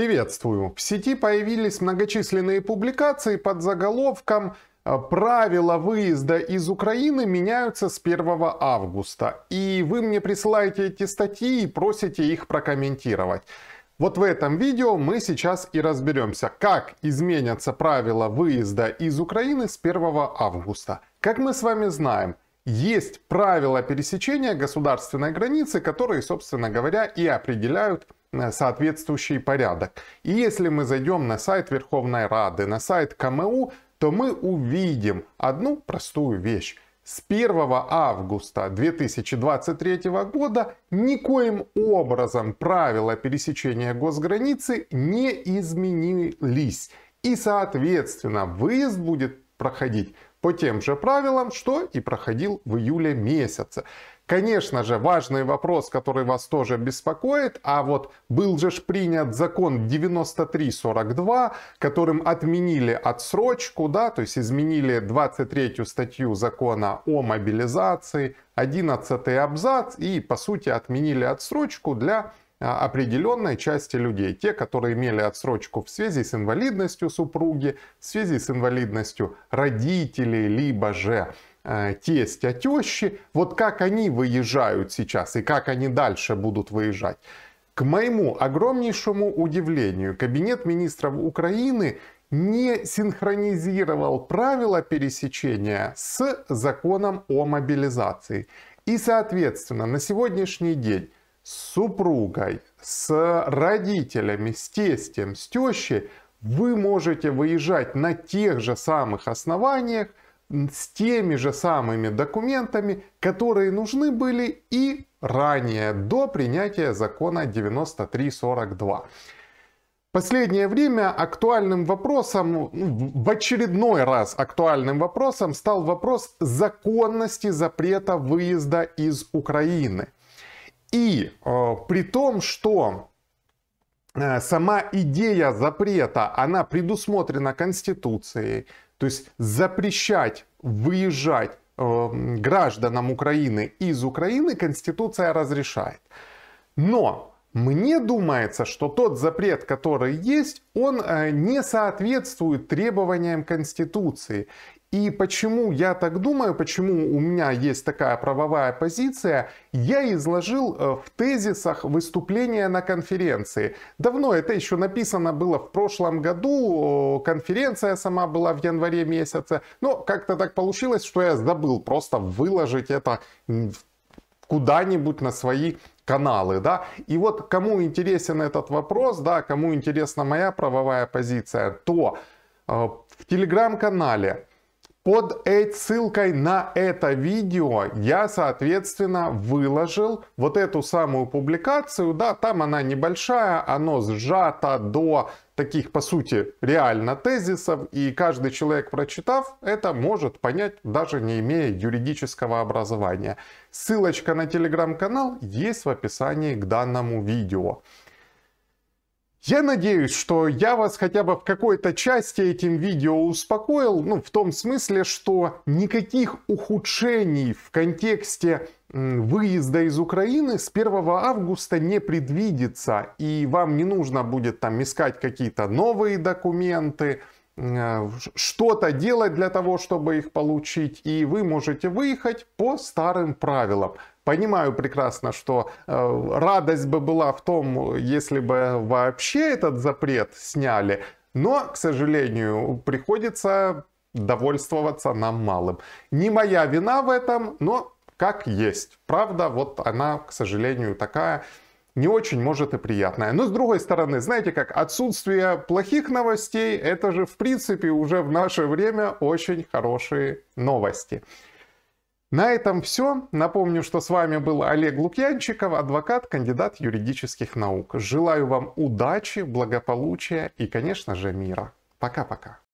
Приветствую! В сети появились многочисленные публикации под заголовком э, «Правила выезда из Украины меняются с 1 августа». И вы мне присылаете эти статьи и просите их прокомментировать. Вот в этом видео мы сейчас и разберемся, как изменятся правила выезда из Украины с 1 августа. Как мы с вами знаем, есть правила пересечения государственной границы, которые, собственно говоря, и определяют э, соответствующий порядок. И если мы зайдем на сайт Верховной Рады, на сайт КМУ, то мы увидим одну простую вещь. С 1 августа 2023 года никоим образом правила пересечения госграницы не изменились. И, соответственно, выезд будет проходить по тем же правилам, что и проходил в июле месяце. Конечно же, важный вопрос, который вас тоже беспокоит, а вот был же принят закон 9342, которым отменили отсрочку, да, то есть изменили 23 статью закона о мобилизации, 11 абзац и, по сути, отменили отсрочку для а, определенной части людей. Те, которые имели отсрочку в связи с инвалидностью супруги, в связи с инвалидностью родителей, либо же э, тестя, тещи. Вот как они выезжают сейчас и как они дальше будут выезжать. К моему огромнейшему удивлению, Кабинет министров Украины не синхронизировал правила пересечения с законом о мобилизации. И, соответственно, на сегодняшний день с супругой, с родителями, с тестем, с тещей, вы можете выезжать на тех же самых основаниях, с теми же самыми документами, которые нужны были и ранее, до принятия закона 9342. Последнее время актуальным вопросом, ну, в очередной раз актуальным вопросом стал вопрос законности запрета выезда из Украины – и э, при том, что э, сама идея запрета, она предусмотрена Конституцией, то есть запрещать выезжать э, гражданам Украины из Украины Конституция разрешает. Но мне думается, что тот запрет, который есть, он э, не соответствует требованиям Конституции. И почему я так думаю, почему у меня есть такая правовая позиция, я изложил э, в тезисах выступления на конференции. Давно это еще написано было в прошлом году, конференция сама была в январе месяце, но как-то так получилось, что я забыл просто выложить это в куда-нибудь на свои каналы, да. И вот кому интересен этот вопрос, да, кому интересна моя правовая позиция, то э, в телеграм-канале под этой ссылкой на это видео я, соответственно, выложил вот эту самую публикацию, да, там она небольшая, она сжата до таких, по сути, реально тезисов, и каждый человек, прочитав, это может понять, даже не имея юридического образования. Ссылочка на телеграм-канал есть в описании к данному видео. Я надеюсь, что я вас хотя бы в какой-то части этим видео успокоил, ну, в том смысле, что никаких ухудшений в контексте выезда из Украины с 1 августа не предвидится, и вам не нужно будет там искать какие-то новые документы, э, что-то делать для того, чтобы их получить, и вы можете выехать по старым правилам. Понимаю прекрасно, что э, радость бы была в том, если бы вообще этот запрет сняли, но, к сожалению, приходится довольствоваться нам малым. Не моя вина в этом, но как есть. Правда, вот она, к сожалению, такая не очень может и приятная. Но с другой стороны, знаете как, отсутствие плохих новостей, это же в принципе уже в наше время очень хорошие новости. На этом все. Напомню, что с вами был Олег Лукьянчиков, адвокат, кандидат юридических наук. Желаю вам удачи, благополучия и, конечно же, мира. Пока-пока.